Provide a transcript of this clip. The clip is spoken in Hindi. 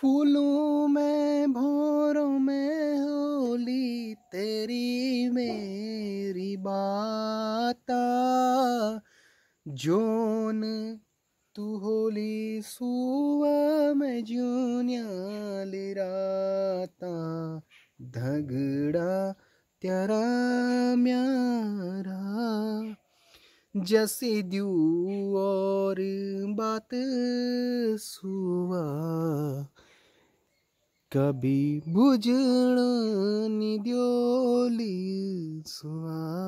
फूलों में भोरों में होली तेरी मेरी बाता जोन तू होली सुवा में जूनिया राता धगड़ा तेरा म्यारा जैसे दू और बात सुआ कभी बुझण नि दियोली सुहा